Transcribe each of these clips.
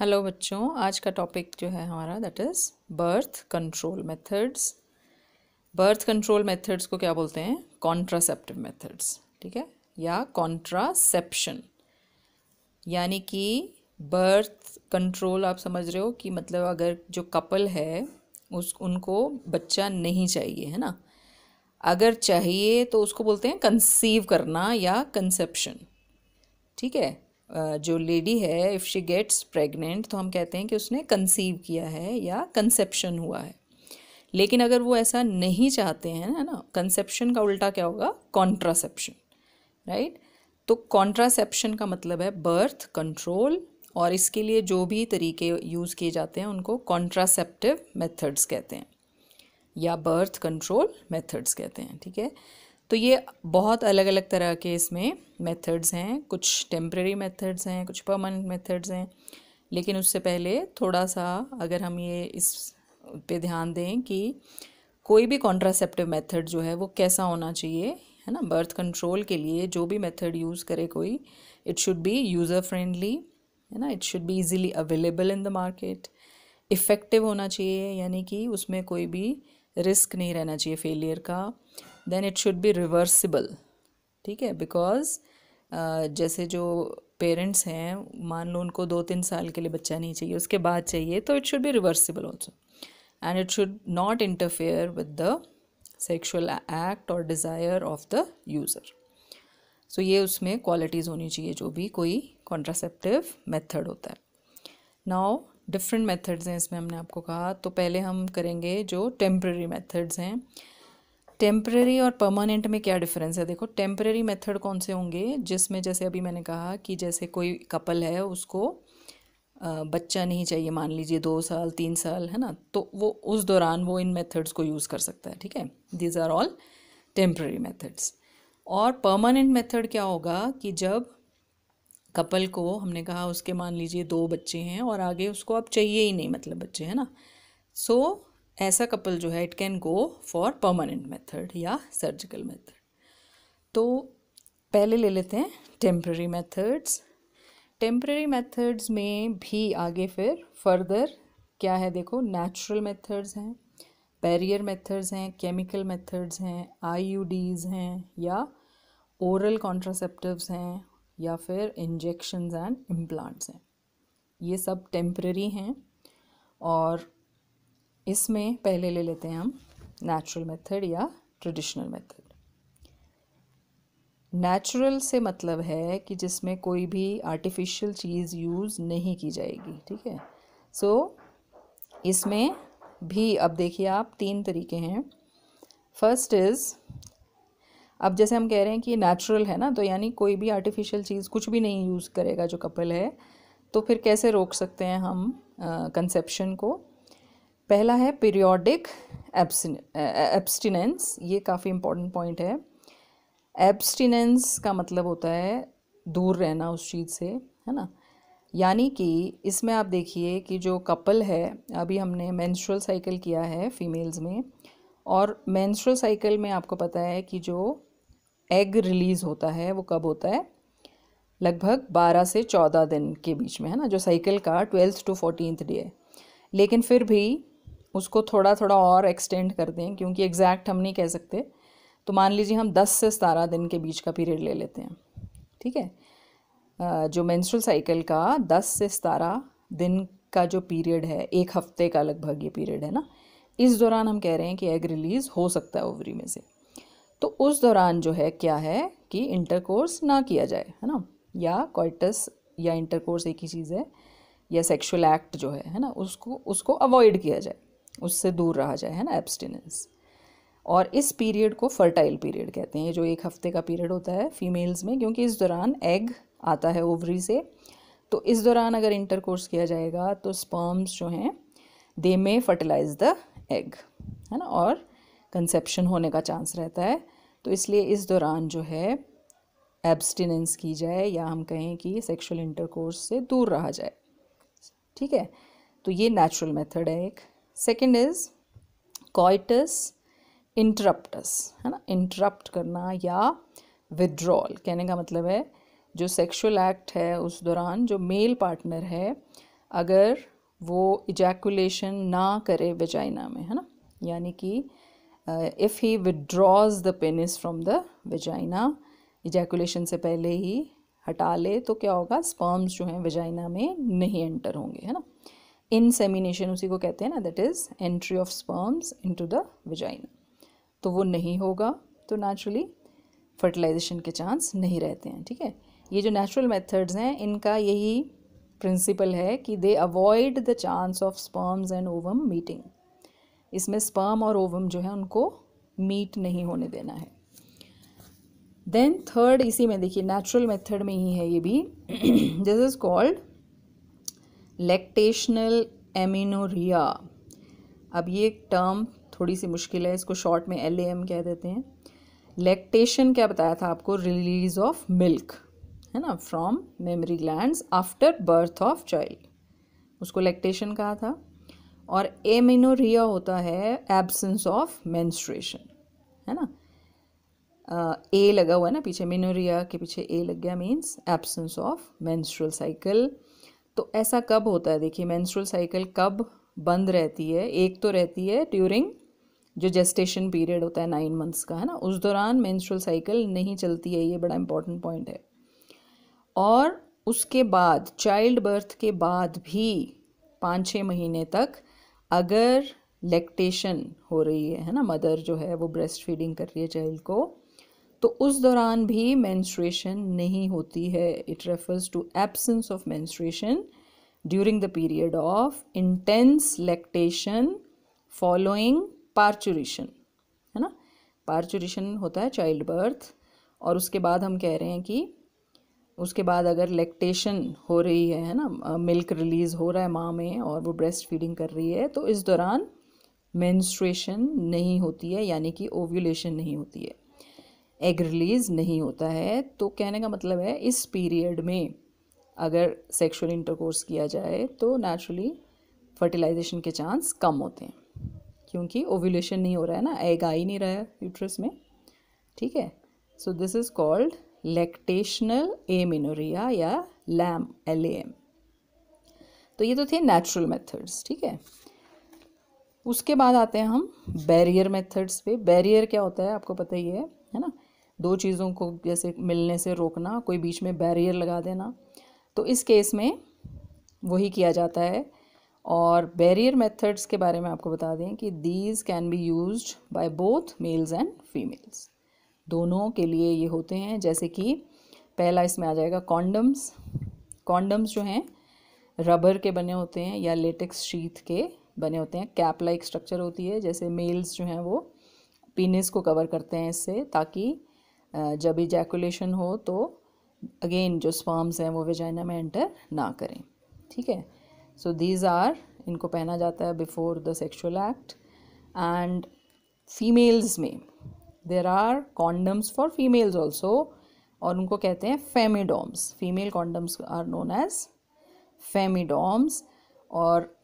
Hello बच्चों आज का टॉपिक जो है हमारा that is birth control methods birth control methods को क्या बोलते हैं कॉन्ट्रासेप्टिव मेथड्स ठीक है या कॉन्ट्रासेप्शन यानी कि बर्थ कंट्रोल आप समझ रहे हो कि मतलब अगर जो कपल है उस उनको बच्चा नहीं चाहिए है ना अगर चाहिए तो उसको बोलते हैं कंसीव करना या कंसेप्शन ठीक है जो लेडी है इफ़ शी गेट्स प्रेग्नेंट तो हम कहते हैं कि उसने कंसीव किया है या कंसेप्शन हुआ है लेकिन अगर वो ऐसा नहीं चाहते हैं है ना कंसेप्शन का उल्टा क्या होगा कॉन्ट्रासेप्शन राइट तो कॉन्ट्रासेप्शन का मतलब है बर्थ कंट्रोल और इसके लिए जो भी तरीके यूज़ किए जाते हैं उनको कॉन्ट्रासेप्टिव मेथड्स कहते हैं या बर्थ कंट्रोल मेथड्स कहते हैं ठीक है तो ये बहुत अलग अलग तरह के इसमें मेथड्स हैं कुछ टेम्प्रेरी मेथड्स हैं कुछ परमानेंट मेथड्स हैं लेकिन उससे पहले थोड़ा सा अगर हम ये इस पे ध्यान दें कि कोई भी कॉन्ट्रासेप्टिव मेथड जो है वो कैसा होना चाहिए है ना बर्थ कंट्रोल के लिए जो भी मेथड यूज़ करे कोई it should be user friendly है ना it should be easily available in the market effective होना चाहिए यानी कि उसमें कोई भी रिस्क नहीं रहना चाहिए फेलियर का then it should be reversible ठीक है बिकॉज uh, जैसे जो पेरेंट्स हैं मान लो उनको दो तीन साल के लिए बच्चा नहीं चाहिए उसके बाद चाहिए तो it should be reversible also and it should not interfere with the sexual act और desire of the user so ये उसमें क्वालिटीज़ होनी चाहिए जो भी कोई कॉन्ट्रासेप्टिव मेथड होता है नाओ डिफरेंट मेथड्स हैं इसमें हमने आपको कहा तो पहले हम करेंगे जो टेम्प्रेरी मेथड्स हैं टेम्प्रेरी और परमानेंट में क्या डिफरेंस है देखो टेम्प्रेरी मेथड कौन से होंगे जिसमें जैसे अभी मैंने कहा कि जैसे कोई कपल है उसको बच्चा नहीं चाहिए मान लीजिए दो साल तीन साल है ना तो वो उस दौरान वो इन मेथड्स को यूज़ कर सकता है ठीक है these are all temporary methods और परमानेंट मेथड क्या होगा कि जब कपल को हमने कहा उसके मान लीजिए दो बच्चे हैं और आगे उसको अब चाहिए ही नहीं मतलब बच्चे है ना सो so, ऐसा कपल जो है it can go for permanent method या सर्जिकल मेथड तो पहले ले लेते हैं टेम्प्ररी मेथड्स टेम्प्ररी मेथड्स में भी आगे फिर फर्दर क्या है देखो नेचुरल मेथड्स हैं बैरियर मेथड्स हैं केमिकल मेथड्स हैं आईयूडीज़ हैं या ओरल कॉन्ट्रासेप्टिवस हैं या फिर इंजेक्शंस एंड इम्प्लांट्स हैं ये सब टेम्प्ररी हैं और इसमें पहले ले लेते हैं हम नेचुरल मेथड या ट्रेडिशनल मेथड नेचुरल से मतलब है कि जिसमें कोई भी आर्टिफिशियल चीज़ यूज़ नहीं की जाएगी ठीक है सो so, इसमें भी अब देखिए आप तीन तरीके हैं फर्स्ट इज़ अब जैसे हम कह रहे हैं कि नेचुरल है ना तो यानी कोई भी आर्टिफिशियल चीज़ कुछ भी नहीं यूज़ करेगा जो कपल है तो फिर कैसे रोक सकते हैं हम कंसेप्शन को पहला है पीरियोडिक एब्सटिनेंस ये काफ़ी इम्पॉर्टेंट पॉइंट है एब्सटिनेंस का मतलब होता है दूर रहना उस चीज़ से है ना यानी कि इसमें आप देखिए कि जो कपल है अभी हमने मेंस्ट्रुअल साइकिल किया है फीमेल्स में और मेंस्ट्रुअल साइकिल में आपको पता है कि जो एग रिलीज़ होता है वो कब होता है लगभग 12 से 14 दिन के बीच में है ना जो साइकिल का ट्वेल्थ टू फोर्टीनथ डे है लेकिन फिर भी उसको थोड़ा थोड़ा और एक्सटेंड कर दें क्योंकि एग्जैक्ट हम नहीं कह सकते तो मान लीजिए हम 10 से सतारह दिन के बीच का पीरियड ले लेते हैं ठीक है जो मेंस्ट्रुअल साइकिल का 10 से सतारह दिन का जो पीरियड है एक हफ्ते का लगभग ये पीरियड है ना इस दौरान हम कह रहे हैं कि एग रिलीज़ हो सकता है ओवरी में से तो उस दौरान जो है क्या है कि इंटरकोर्स ना किया जाए है ना या कॉइटस या इंटरकोर्स एक ही चीज़ है या सेक्सुअल एक्ट जो है है ना उसको उसको अवॉइड किया जाए उससे दूर रहा जाए है ना एब्सटिनेंस और इस पीरियड को फर्टाइल पीरियड कहते हैं जो एक हफ्ते का पीरियड होता है फीमेल्स में क्योंकि इस दौरान एग आता है ओवरी से तो इस दौरान अगर इंटरकोर्स किया जाएगा तो स्पर्म्स जो हैं दे में फर्टिलाइज द एग है ना और कंसेप्शन होने का चांस रहता है तो इसलिए इस दौरान जो है एब्सटिनेंस की जाए या हम कहें कि सेक्सुअल इंटरकोर्स से दूर रहा जाए ठीक है तो ये नेचुरल मेथड है एक सेकेंड इज कॉइटस इंटरप्टस है ना इंटरप्ट करना या विदड्रॉल कहने का मतलब है जो सेक्सुअल एक्ट है उस दौरान जो मेल पार्टनर है अगर वो इजैकुलेशन ना करे वेजाइना में है ना यानी कि if he withdraws the penis from the vagina ejaculation से पहले ही हटा ले तो क्या होगा स्पर्म्स जो हैं वेजाइना में नहीं एंटर होंगे है ना इनसेमिनेशन उसी को कहते हैं ना that is entry of sperms into the vagina तो वो नहीं होगा तो नेचुरली फर्टिलाइजेशन के चांस नहीं रहते हैं ठीक है ये जो नेचुरल मेथड्स हैं इनका यही प्रिंसिपल है कि they avoid the chance of sperms and ovum meeting इसमें स्पर्म और ओवम जो है उनको मीट नहीं होने देना है देन थर्ड इसी में देखिए नेचुरल मेथड में ही है ये भी this is called lactational amenorrhea अब ये एक टर्म थोड़ी सी मुश्किल है इसको शॉर्ट में एल एम कह देते हैं लेक्टेशन क्या बताया था आपको रिलीज ऑफ मिल्क है ना from mammary gland after birth of child उसको लेक्टेशन कहा था और एमिनोरिया होता है एब्सेंस ऑफ मेंस्ट्रुएशन है ना ए uh, लगा हुआ है ना पीछे मिनोरिया के पीछे ए लग गया means absence of menstrual cycle तो ऐसा कब होता है देखिए मैंस्ट्रुअल साइकिल कब बंद रहती है एक तो रहती है ड्यूरिंग जो जेस्टेशन पीरियड होता है नाइन मंथ्स का है ना उस दौरान मैंस्ट्रुअल साइकिल नहीं चलती है ये बड़ा इंपॉर्टेंट पॉइंट है और उसके बाद चाइल्ड बर्थ के बाद भी पाँच छः महीने तक अगर लैक्टेशन हो रही है है ना मदर जो है वो ब्रेस्ट फीडिंग कर रही है चाइल्ड को तो उस दौरान भी मैंस्ट्रेशन नहीं होती है it refers to absence of menstruation during the period of intense lactation following parturition है ना पार्चुरेशन होता है चाइल्ड बर्थ और उसके बाद हम कह रहे हैं कि उसके बाद अगर लैक्टेशन हो रही है है ना मिल्क रिलीज़ हो रहा है माँ में और वो ब्रेस्ट फीडिंग कर रही है तो इस दौरान मैंस्ट्रेशन नहीं होती है यानी कि ओव्यूलेशन नहीं होती है एग रिलीज़ नहीं होता है तो कहने का मतलब है इस पीरियड में अगर सेक्सुअल इंटरकोर्स किया जाए तो नेचुरली फर्टिलाइजेशन के चांस कम होते हैं क्योंकि ओव्यूलेशन नहीं हो रहा है ना एग आ ही नहीं रहा है यूट्रस में ठीक है so this is called lactational amenorrhea या लैम एल एम तो ये तो थे नेचुरल मेथड्स ठीक है उसके बाद आते हैं हम बैरियर मेथड्स पे बैरियर क्या होता है आपको पता ही है है ना दो चीज़ों को जैसे मिलने से रोकना कोई बीच में बैरियर लगा देना तो इस केस में वही किया जाता है और बैरियर मेथड्स के बारे में आपको बता दें कि these can be use by both males and females दोनों के लिए ये होते हैं जैसे कि पहला इसमें आ जाएगा कॉन्डम्स कॉन्डम्स जो हैं रबर के बने होते हैं या लेटेक्स शीथ के बने होते हैं कैप लाइक स्ट्रक्चर होती है जैसे मेल्स जो हैं वो पीनिस को कवर करते हैं इससे ताकि जब इजैकुलेशन हो तो अगेन जो स्पर्म्स हैं वो वेजाइना में एंटर ना करें ठीक है सो दीज आर इनको पहना जाता है before the sexual act and females में there are condoms for females also और उनको कहते हैं femidoms female condoms are known as femidoms और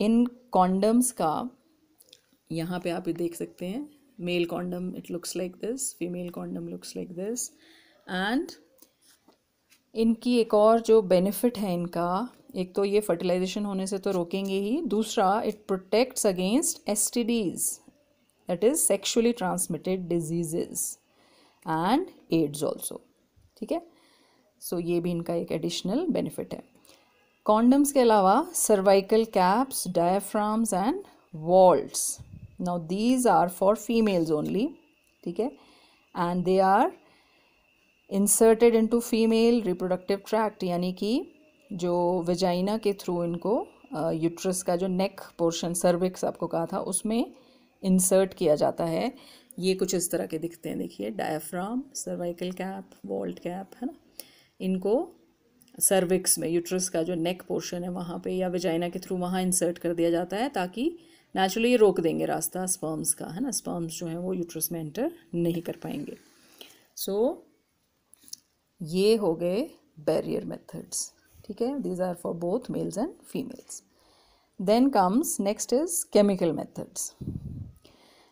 इन कॉन्डम्स का यहाँ पे आप ये देख सकते हैं male condom it looks like this female condom looks like this and इनकी एक और जो बेनिफिट है इनका एक तो ये फर्टिलाइजेशन होने से तो रोकेंगे ही दूसरा it protects against S T Ds that is sexually transmitted diseases and AIDS also ठीक है सो ये भी इनका एक एडिशनल बेनिफिट है कॉन्डम्स के अलावा cervical caps diaphragms and vaults now these are for females only ठीक है and they are inserted into female reproductive tract यानी कि जो vagina के through इनको यूट्रस का जो नेक पोर्शन सर्विक्स आपको कहा था उसमें इंसर्ट किया जाता है ये कुछ इस तरह के दिखते हैं देखिए diaphragm cervical cap vault cap है ना इनको सर्विक्स में यूट्रस का जो नेक पोर्शन है वहाँ पे या वेजाइना के थ्रू वहाँ इंसर्ट कर दिया जाता है ताकि नेचुरली ये रोक देंगे रास्ता स्पर्म्स का है ना स्पर्म्स जो हैं वो यूट्रस में एंटर नहीं कर पाएंगे सो so, ये हो गए बैरियर मेथड्स ठीक है these are for both males and females then comes next is chemical methods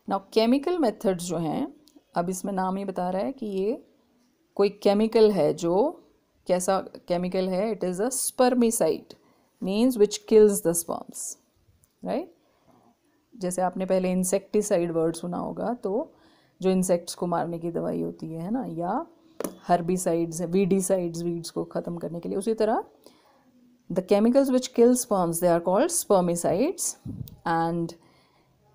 now chemical methods जो हैं अब इसमें नाम ही बता रहा है कि ये कोई केमिकल है जो कैसा केमिकल है it is a spermicide means which kills the sperms right जैसे आपने पहले इंसेक्टिसाइड वर्ड सुना होगा तो जो इंसेक्ट्स को मारने की दवाई होती है ना या हर्बिसाइड्स वीडिसाइड्स वीड्स को ख़त्म करने के लिए उसी तरह the chemicals which kill sperms they are called spermicides and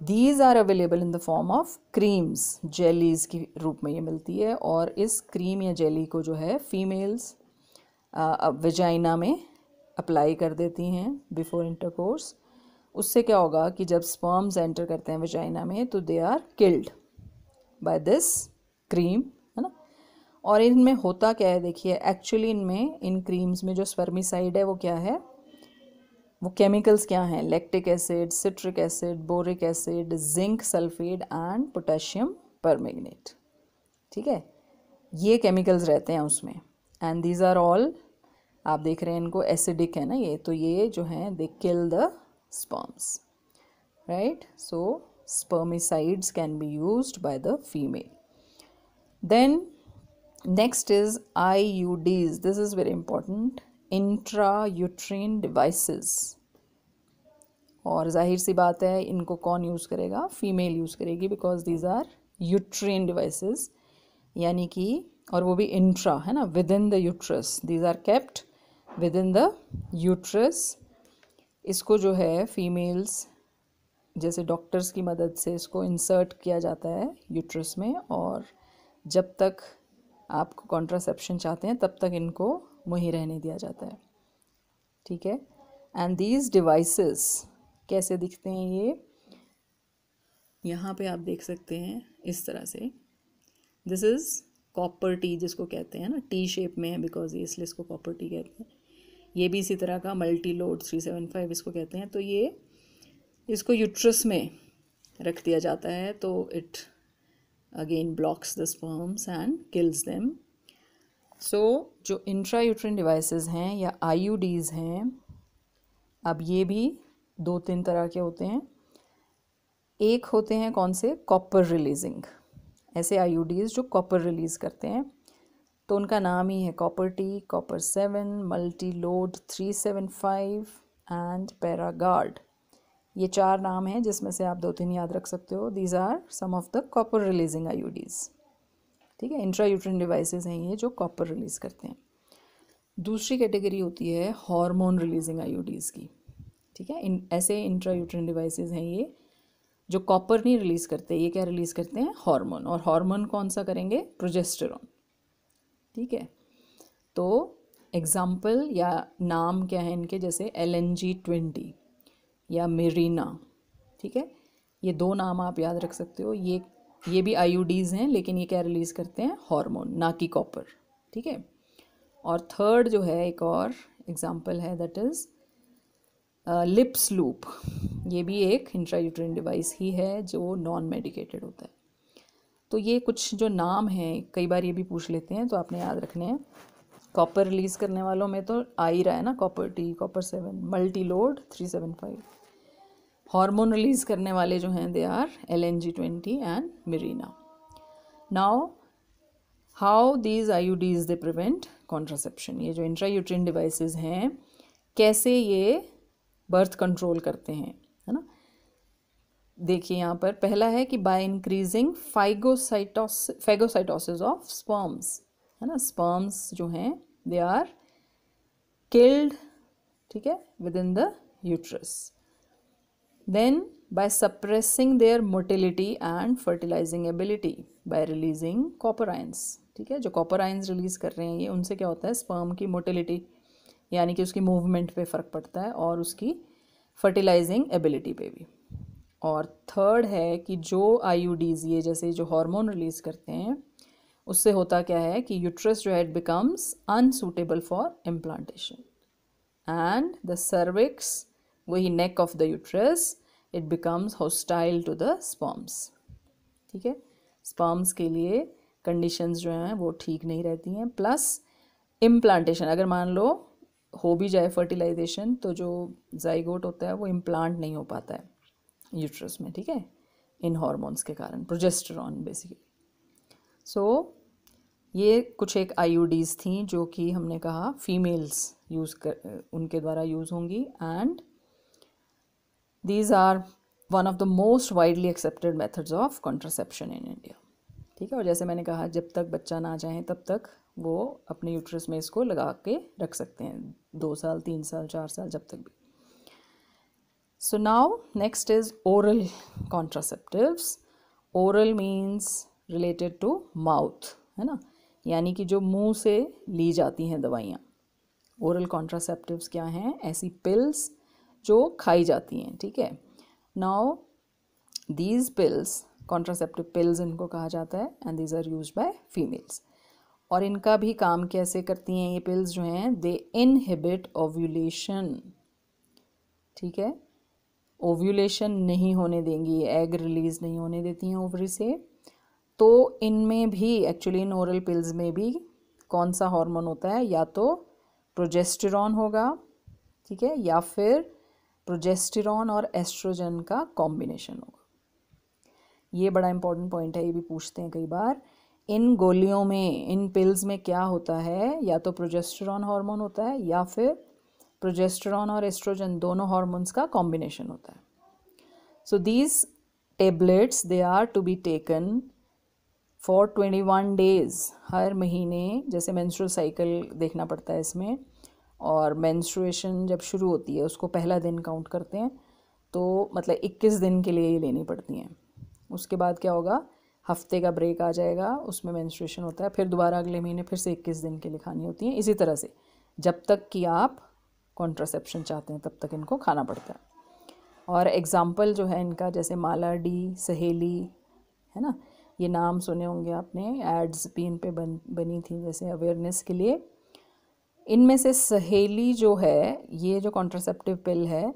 these are available in the form of creams jellies के रूप में ये मिलती है और इस क्रीम या जेली को जो है फीमेल्स वेजाइना uh, में अप्लाई कर देती हैं बिफोर इंटरकोर्स उससे क्या होगा कि जब स्पर्म्स एंटर करते हैं वजाइना में तो they are killed by this cream है ना और इनमें होता क्या है देखिए एक्चुअली इनमें इन क्रीम्स में जो स्पर्मिसाइड है वो क्या है वो केमिकल्स क्या हैं lactic acid citric acid boric acid zinc sulphate and potassium permanganate ठीक है ये केमिकल्स रहते हैं उसमें एंड दीज आर ऑल आप देख रहे हैं इनको एसिडिक है ना ये तो ये जो हैं they kill the sperms right so spermicides can be used by the female then next is iuds this is very important intrauterine devices और जाहिर सी बात है इनको कौन यूज़ करेगा फीमेल यूज़ करेगी because these are uterine devices यानी कि और वो भी इंट्रा है ना within the uterus these are kept within the uterus इसको जो है फीमेल्स जैसे डॉक्टर्स की मदद से इसको इंसर्ट किया जाता है यूट्रस में और जब तक आप कॉन्ट्रासेप्शन चाहते हैं तब तक इनको वहीं रहने दिया जाता है ठीक है एंड दीज डिवाइसेस कैसे दिखते हैं ये यहाँ पे आप देख सकते हैं इस तरह से दिस इज़ कॉपर टी जिसको कहते हैं ना टी शेप में है बिकॉज इसलिए इसको कॉपर टी कहते हैं ये भी इसी तरह का multi load three seven five इसको कहते हैं तो ये इसको यूट्रस में रख दिया जाता है तो it again blocks the sperms and kills them so जो इंट्रा यूट्रिन डिवाइसेस हैं या आईयूडीज़ हैं अब ये भी दो तीन तरह के होते हैं एक होते हैं कौन से कॉपर रिलीजिंग ऐसे आई जो कॉपर रिलीज़ करते हैं तो उनका नाम ही है copper T copper seven multi load three seven five and Paragard ये चार नाम हैं जिसमें से आप दो तीन याद रख सकते हो these are some of the copper releasing IUDs ठीक है इंट्रा यूट्रिन डिवाइसेज हैं ये जो कॉपर रिलीज़ करते हैं दूसरी कैटेगरी होती है हार्मोन रिलीजिंग आईयूडीज़ की ठीक है इन ऐसे इंट्रा यूट्रिन डिवाइसेस हैं ये जो कॉपर नहीं रिलीज़ करते ये क्या रिलीज़ करते हैं हार्मोन और हार्मोन कौन सा करेंगे प्रोजेस्टेरोन ठीक है तो एग्ज़ाम्पल या नाम क्या है इनके जैसे एल एन जी ट्वेंटी या मेरीना ठीक है ये दो नाम आप याद रख सकते हो ये ये भी डीज़ हैं लेकिन ये क्या रिलीज़ करते हैं हार्मोन ना कि कॉपर ठीक है और थर्ड जो है एक और एग्ज़ाम्पल है दैट इज़ लिप्स लूप ये भी एक यूट्रीन डिवाइस ही है जो नॉन मेडिकेटेड होता है तो ये कुछ जो नाम हैं कई बार ये भी पूछ लेते हैं तो आपने याद रखने हैं कॉपर रिलीज़ करने वालों में तो आ ही रहा है ना copper T copper seven multi load three seven five hormone release करने वाले जो हैं they are L N G twenty and Mirena now how these I U Ds they prevent contraception ये जो इंट्रा यूट्रीन डिवाइसेस हैं कैसे ये birth control करते हैं देखिए यहाँ पर पहला है कि by increasing phagocytosis phagocytosis of sperms है ना स्पर्म्स जो हैं दे आर किल्ड ठीक है within the uterus then by suppressing their motility and fertilizing ability by releasing copper ions ठीक है जो कॉपर आइंस रिलीज़ कर रहे हैं ये उनसे क्या होता है स्पर्म की मोटिलिटी यानी कि उसकी मूवमेंट पे फ़र्क पड़ता है और उसकी फर्टिलाइजिंग एबिलिटी पे भी और थर्ड है कि जो आईयूडीज ये जैसे जो हार्मोन रिलीज़ करते हैं उससे होता क्या है कि यूट्रस जो है it becomes unsuitable for implantation and the cervix वही neck of the uterus it becomes hostile to the sperms ठीक है स्पर्म्स के लिए कंडीशंस जो हैं वो ठीक नहीं रहती हैं प्लस इम्प्लांटेशन अगर मान लो हो भी जाए फर्टिलाइजेशन तो जो जाइगोट होता है वो इम्प्लांट नहीं हो पाता है यूट्रस में ठीक है इन हॉर्मोन्स के कारण प्रोजेस्टरॉन बेसिकली सो ये कुछ एक आई थी जो कि हमने कहा फीमेल्स यूज़ कर उनके द्वारा यूज़ होंगी and these are one of the most widely accepted methods of contraception in India ठीक है और जैसे मैंने कहा जब तक बच्चा ना चाहे तब तक वो अपने यूट्रस में इसको लगा के रख सकते हैं दो साल तीन साल चार साल जब तक भी So now next is oral contraceptives. Oral means related to mouth है ना यानी कि जो मुंह से ली जाती हैं दवाइयाँ ओरल कॉन्ट्रासेप्टिव्स क्या हैं ऐसी पिल्स जो खाई जाती हैं ठीक है now these pills contraceptive pills इनको कहा जाता है and these are use by females और इनका भी काम कैसे करती हैं ये पिल्स जो हैं दे इनहिबिट ओव्यूलेशन ठीक है ओव्यूलेशन नहीं होने देंगी एग रिलीज़ नहीं होने देती हैं ओवरी से तो इनमें भी एक्चुअली इन ओरल पिल्स में भी कौन सा हार्मोन होता है या तो प्रोजेस्टिरॉन होगा ठीक है या फिर प्रोजेस्टिरॉन और एस्ट्रोजन का कॉम्बिनेशन होगा ये बड़ा इंपॉर्टेंट पॉइंट है ये भी पूछते हैं कई बार इन गोलियों में इन पिल्स में क्या होता है या तो प्रोजेस्टेरॉन हार्मोन होता है या फिर प्रोजेस्टेरॉन और एस्ट्रोजन दोनों हॉर्मोन्स का कॉम्बिनेशन होता है so these tablets they are to be taken for twenty one days हर महीने जैसे मैंस्ट्रल साइकिल देखना पड़ता है इसमें और मैंस्ट्रुएशन जब शुरू होती है उसको पहला दिन काउंट करते हैं तो मतलब 21 दिन के लिए ये लेनी पड़ती हैं उसके बाद क्या होगा हफ्ते का ब्रेक आ जाएगा उसमें मैंस्ट्रुएशन होता है फिर दोबारा अगले महीने फिर से 21 दिन के लिए खानी होती हैं इसी तरह से जब तक कि आप कॉन्ट्रासेप्शन चाहते हैं तब तक इनको खाना पड़ता है और एग्ज़ाम्पल जो है इनका जैसे माला डी सहेली है ना ये नाम सुने होंगे आपने एड्स भी इन पर बन बनी थी जैसे अवेयरनेस के लिए इनमें से सहेली जो है ये जो कॉन्ट्रासेप्टिव पिल है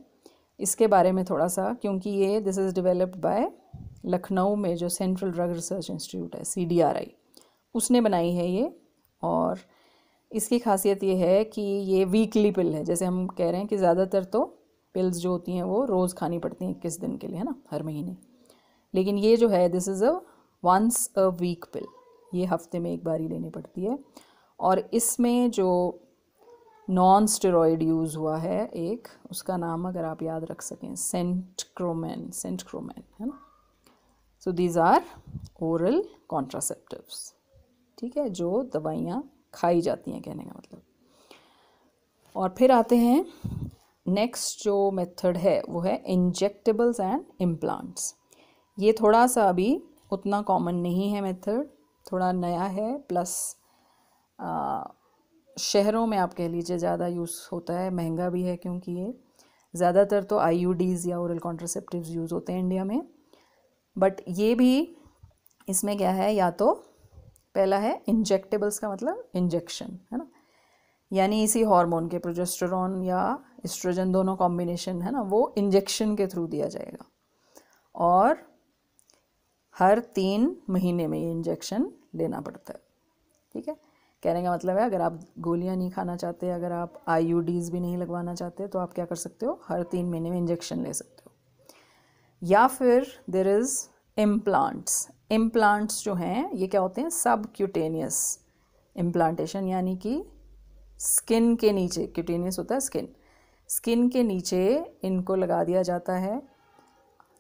इसके बारे में थोड़ा सा क्योंकि ये this is developed by Lucknow में जो सेंट्रल ड्रग रिसर्च इंस्टीट्यूट है सी उसने बनाई है ये और इसकी खासियत ये है कि ये वीकली पिल है जैसे हम कह रहे हैं कि ज़्यादातर तो पिल्स जो होती हैं वो रोज़ खानी पड़ती हैं इक्कीस दिन के लिए है ना हर महीने लेकिन ये जो है this is a once a week pill ये हफ्ते में एक बार ही लेनी पड़ती है और इसमें जो नॉन स्टेरॉयड यूज़ हुआ है एक उसका नाम अगर आप याद रख सकें सेंटक्रोमैन सेंटक्रोमैन है ना so these are oral contraceptives ठीक है जो दवाइयाँ खाई जाती हैं कहने का मतलब और फिर आते हैं नेक्स्ट जो मेथड है वो है इंजेक्टेबल्स एंड इम्प्लांट्स ये थोड़ा सा अभी उतना कॉमन नहीं है मेथड थोड़ा नया है प्लस आ, शहरों में आप कह लीजिए ज़्यादा यूज़ होता है महंगा भी है क्योंकि ये ज़्यादातर तो आई या औरल कॉन्ट्रसेप्टिव यूज़ होते हैं इंडिया में बट ये भी इसमें क्या है या तो पहला है इंजेक्टेबल्स का मतलब इंजेक्शन है ना यानी इसी हार्मोन के प्रोजेस्टेरॉन या एस्ट्रोजन दोनों कॉम्बिनेशन है ना वो इंजेक्शन के थ्रू दिया जाएगा और हर तीन महीने में ये इंजेक्शन लेना पड़ता है ठीक है कहने का मतलब है अगर आप गोलियां नहीं खाना चाहते अगर आप आई भी नहीं लगवाना चाहते तो आप क्या कर सकते हो हर तीन महीने में इंजेक्शन ले सकते हो या फिर देर इज़ इम्प्लांट्स इम्प्लांट्स जो हैं ये क्या होते हैं सब क्यूटेनियस इम्प्लांटेशन यानी कि स्किन के नीचे क्यूटेनियस होता है स्किन स्किन के नीचे इनको लगा दिया जाता है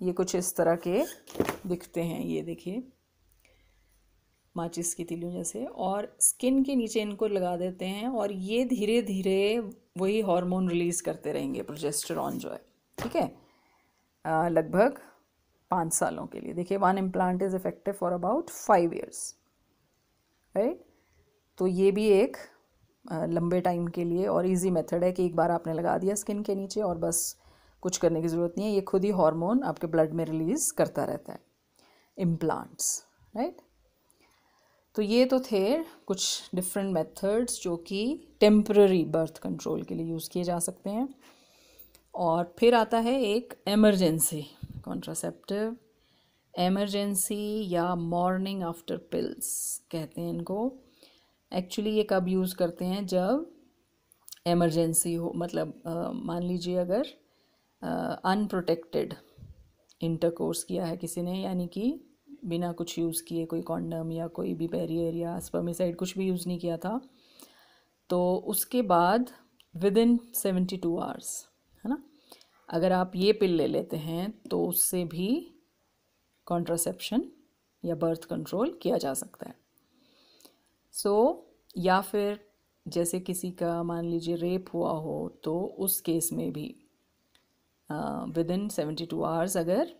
ये कुछ इस तरह के दिखते हैं ये देखिए माचिस की तिलियों जैसे और स्किन के नीचे इनको लगा देते हैं और ये धीरे धीरे वही हार्मोन रिलीज़ करते रहेंगे प्रोजेस्टरॉन जो है ठीक है लगभग पाँच सालों के लिए देखिए one implant is effective for about five years right तो ये भी एक लंबे टाइम के लिए और इजी मेथड है कि एक बार आपने लगा दिया स्किन के नीचे और बस कुछ करने की ज़रूरत नहीं है ये खुद ही हार्मोन आपके ब्लड में रिलीज़ करता रहता है इम्प्लांट्स राइट तो ये तो थे कुछ डिफरेंट मेथड्स जो कि टेम्प्ररी बर्थ कंट्रोल के लिए यूज़ किए जा सकते हैं और फिर आता है एक एमरजेंसी कॉन्ट्रासेप्टिव एमरजेंसी या मॉर्निंग आफ्टर पिल्स कहते हैं इनको एक्चुअली ये कब यूज़ करते हैं जब एमरजेंसी हो मतलब मान लीजिए अगर अनप्रोटेक्टेड इंटरकोर्स किया है किसी ने यानी कि बिना कुछ यूज़ किए कोई कॉन्डम या कोई भी बैरियर या स्पर्मिसाइड कुछ भी यूज़ नहीं किया था तो उसके बाद within seventy two hours है ना अगर आप ये पिल ले लेते हैं तो उससे भी कॉन्ट्रासेप्शन या बर्थ कंट्रोल किया जा सकता है सो so, या फिर जैसे किसी का मान लीजिए रेप हुआ हो तो उस केस में भी within seventy two hours अगर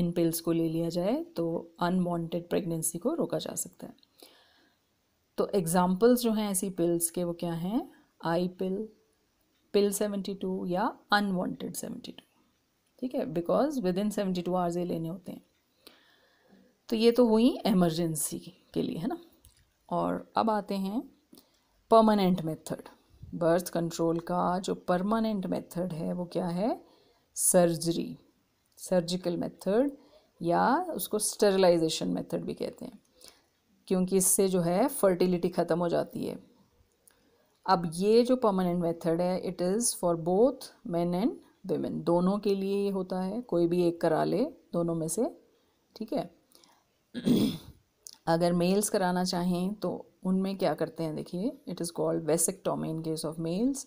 इन पिल्स को ले लिया जाए तो अनवांटेड प्रेगनेंसी को रोका जा सकता है तो एग्जांपल्स जो हैं ऐसी पिल्स के वो क्या हैं I pill pill seventy two या अनवांटेड टू ठीक है because within seventy two hours ये लेने होते हैं तो ये तो हुई एमरजेंसी के लिए है ना और अब आते हैं परमानेंट मेथड बर्थ कंट्रोल का जो परमानेंट मेथड है वो क्या है सर्जरी सर्जिकल मेथड या उसको स्टरलाइजेशन मेथड भी कहते हैं क्योंकि इससे जो है फर्टिलिटी ख़त्म हो जाती है अब ये जो परमानेंट मेथड है it is for both men and women दोनों के लिए ये होता है कोई भी एक करा ले दोनों में से ठीक है अगर मेल्स कराना चाहें तो उनमें क्या करते हैं देखिए it is called tomy in case of males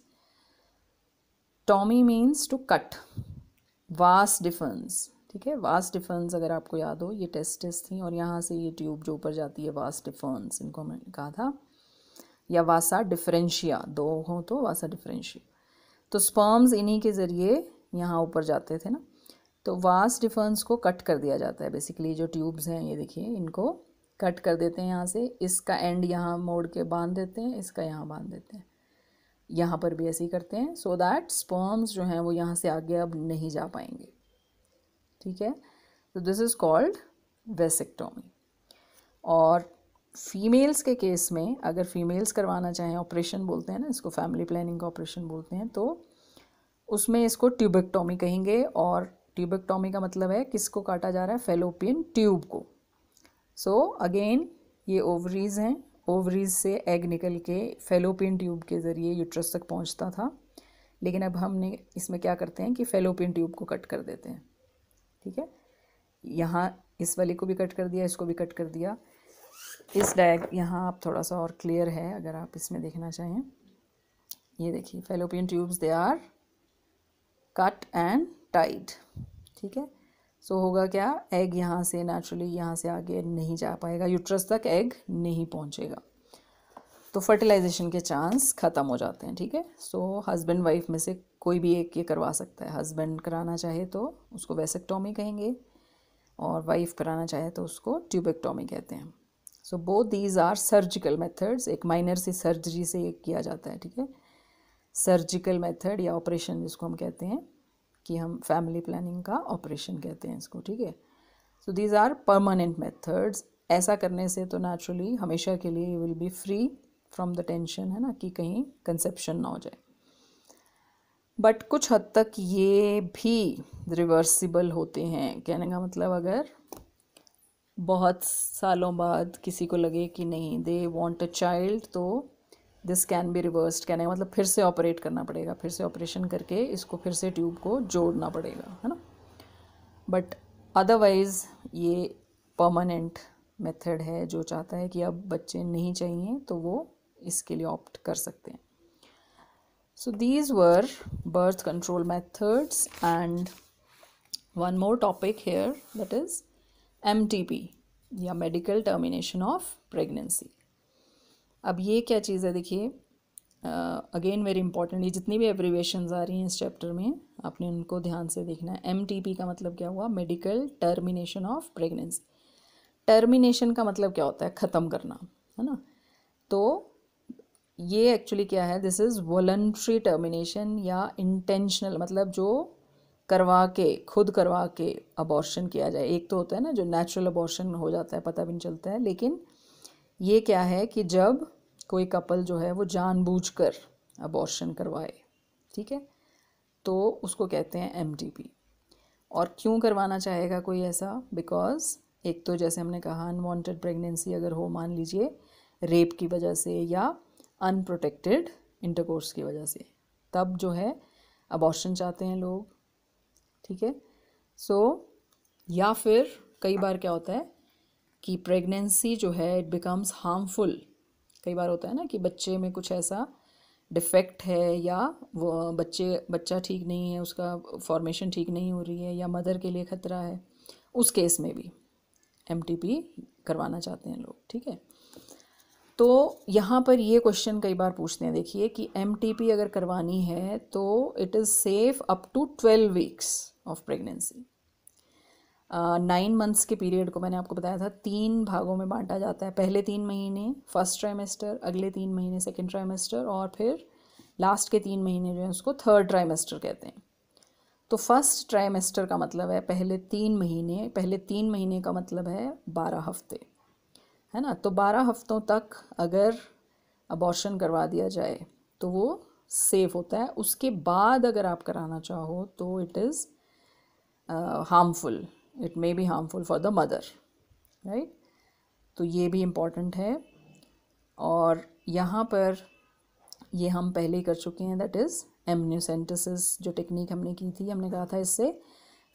tomy means to cut vas deferens ठीक है वास डिफेंस अगर आपको याद हो ये टेस्टिस थी और यहाँ से ये ट्यूब जो ऊपर जाती है वास डिफेंस इनको हमने कहा था या वासा डिफरेंशिया दो हों तो वासा डिफरेंशिया तो स्पर्म्स इन्हीं के ज़रिए यहाँ ऊपर जाते थे ना तो वास डिफेंस को कट कर दिया जाता है बेसिकली जो ट्यूब्स हैं ये देखिए इनको कट कर देते हैं यहाँ से इसका एंड यहाँ मोड़ के बांध देते हैं इसका यहाँ बांध देते हैं यहाँ पर भी ऐसे ही करते हैं सो दैट स्पर्म्स जो हैं वो यहाँ से आगे अब नहीं जा पाएंगे ठीक है तो दिस इज़ कॉल्ड वेसेक्टोमी और फीमेल्स के केस में अगर फीमेल्स करवाना चाहें ऑपरेशन बोलते हैं ना इसको फैमिली प्लानिंग का ऑपरेशन बोलते हैं तो उसमें इसको ट्यूबेक्टोमी कहेंगे और ट्यूबेक्टोमी का मतलब है किसको काटा जा रहा है फेलोपियन ट्यूब को सो so, अगेन ये ओवरीज हैं ओवरीज से एग निकल के फेलोपियन ट्यूब के ज़रिए यूट्रस तक पहुंचता था लेकिन अब हमने इसमें क्या करते हैं कि फेलोपियन ट्यूब को कट कर देते हैं ठीक है यहाँ इस वाले को भी कट कर दिया इसको भी कट कर दिया इस डैग यहाँ आप थोड़ा सा और क्लियर है अगर आप इसमें देखना चाहें ये देखिए fallopian tubes they are cut and tied ठीक है सो so, होगा क्या एग यहाँ से नेचुरली यहाँ से आगे नहीं जा पाएगा यूट्रस तक एग नहीं पहुँचेगा तो फर्टिलाइजेशन के चांस ख़त्म हो जाते हैं ठीक है सो हस्बैंड वाइफ में से कोई भी एक ये करवा सकता है हस्बैंड कराना चाहे तो उसको वैसेक्टोमी कहेंगे और वाइफ कराना चाहे तो उसको ट्यूबेक्टोमी कहते हैं so both these are surgical methods एक माइनर से सर्जरी से किया जाता है ठीक है सर्जिकल मेथड या ऑपरेशन जिसको हम कहते हैं कि हम फैमिली प्लानिंग का ऑपरेशन कहते हैं इसको ठीक है so these are permanent methods ऐसा करने से तो नेचुरली हमेशा के लिए you will be free from the tension है ना कि कहीं कंसेप्शन ना हो जाए बट कुछ हद तक ये भी रिवर्सिबल होते हैं कहने का मतलब अगर बहुत सालों बाद किसी को लगे कि नहीं दे वॉन्ट अ चाइल्ड तो दिस कैन बी रिवर्स्ड कहने है मतलब फिर से ऑपरेट करना पड़ेगा फिर से ऑपरेशन करके इसको फिर से ट्यूब को जोड़ना पड़ेगा है ना बट अदरवाइज़ ये परमानेंट मेथड है जो चाहता है कि अब बच्चे नहीं चाहिए तो वो इसके लिए ऑप्ट कर सकते हैं so these were birth control methods and one more topic here that is M या मेडिकल टर्मिनेशन ऑफ प्रेगनेंसी अब ये क्या चीज़ है देखिए अगेन वेरी इंपॉर्टेंट ये जितनी भी एब्रीवेशन आ रही हैं इस चैप्टर में आपने उनको ध्यान से देखना है एम का मतलब क्या हुआ medical termination of pregnancy termination का मतलब क्या होता है ख़त्म करना है ना तो ये एक्चुअली क्या है दिस इज़ वॉल्ट्री टर्मिनेशन या इंटेंशनल मतलब जो करवा के खुद करवा के अबॉर्शन किया जाए एक तो होता है ना जो नेचुरल अबॉर्शन हो जाता है पता भी नहीं चलता है लेकिन ये क्या है कि जब कोई कपल जो है वो जानबूझकर अबॉर्शन करवाए ठीक है तो उसको कहते हैं एम और क्यों करवाना चाहेगा कोई ऐसा बिकॉज एक तो जैसे हमने कहा अनवांटेड प्रेगनेंसी अगर हो मान लीजिए रेप की वजह से या अनप्रोटेक्टेड इंटरकोर्स की वजह से तब जो है अबॉर्शन चाहते हैं लोग ठीक है सो या फिर कई बार क्या होता है कि प्रेगनेंसी जो है इट बिकम्स हार्मफुल कई बार होता है ना कि बच्चे में कुछ ऐसा डिफेक्ट है या वो बच्चे बच्चा ठीक नहीं है उसका फॉर्मेशन ठीक नहीं हो रही है या मदर के लिए ख़तरा है उस केस में भी एम करवाना चाहते हैं लोग ठीक है तो यहाँ पर ये क्वेश्चन कई बार पूछते हैं देखिए कि एम अगर करवानी है तो it is safe up to twelve weeks of pregnancy nine months के पीरियड को मैंने आपको बताया था तीन भागों में बांटा जाता है पहले तीन महीने फर्स्ट ट्राइमेस्टर अगले तीन महीने सेकेंड ट्राइमेस्टर और फिर लास्ट के तीन महीने जो है उसको थर्ड ट्राइमेस्टर कहते हैं तो फर्स्ट ट्राइमेस्टर का मतलब है पहले तीन महीने पहले तीन महीने का मतलब है बारह हफ्ते है ना तो बारह हफ्तों तक अगर अबॉर्शन करवा दिया जाए तो वो सेफ़ होता है उसके बाद अगर आप कराना चाहो तो it is uh, harmful it may be harmful for the mother right तो ये भी इम्पॉर्टेंट है और यहाँ पर ये हम पहले ही कर चुके हैं दैट इज़ एमन्यूसेंटिस जो टेक्निक हमने की थी हमने कहा था इससे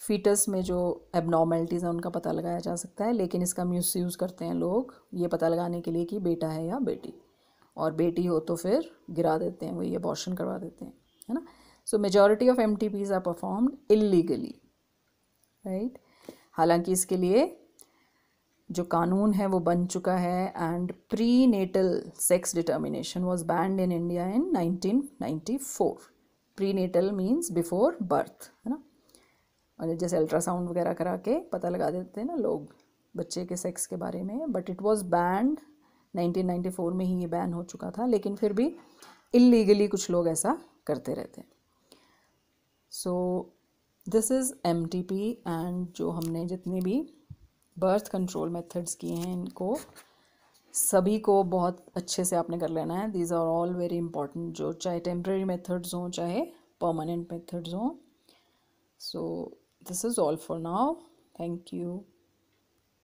फीटस में जो एबनॉर्मेलिटीज़ हैं उनका पता लगाया जा सकता है लेकिन इसका मिस यूज़ करते हैं लोग ये पता लगाने के लिए कि बेटा है या बेटी और बेटी हो तो फिर गिरा देते हैं वही अबॉर्शन करवा देते हैं है ना so majority of M T Ps are performed illegally right हालांकि इसके लिए जो कानून है वो बन चुका है and prenatal sex determination was banned in India in 1994 prenatal means before birth है ना और जैसे अल्ट्रासाउंड वगैरह करा के पता लगा देते हैं ना लोग बच्चे के सेक्स के बारे में बट इट वॉज बैंड 1994 में ही ये बैन हो चुका था लेकिन फिर भी इलीगली कुछ लोग ऐसा करते रहते हैं so so, this is M T P and जो हमने जितने भी बर्थ कंट्रोल मेथड्स किए हैं इनको सभी को बहुत अच्छे से आपने कर लेना है these are all very important जो चाहे टेम्प्रेरी मेथड्स हों चाहे परमानेंट मेथड्स हों so this is all for now thank you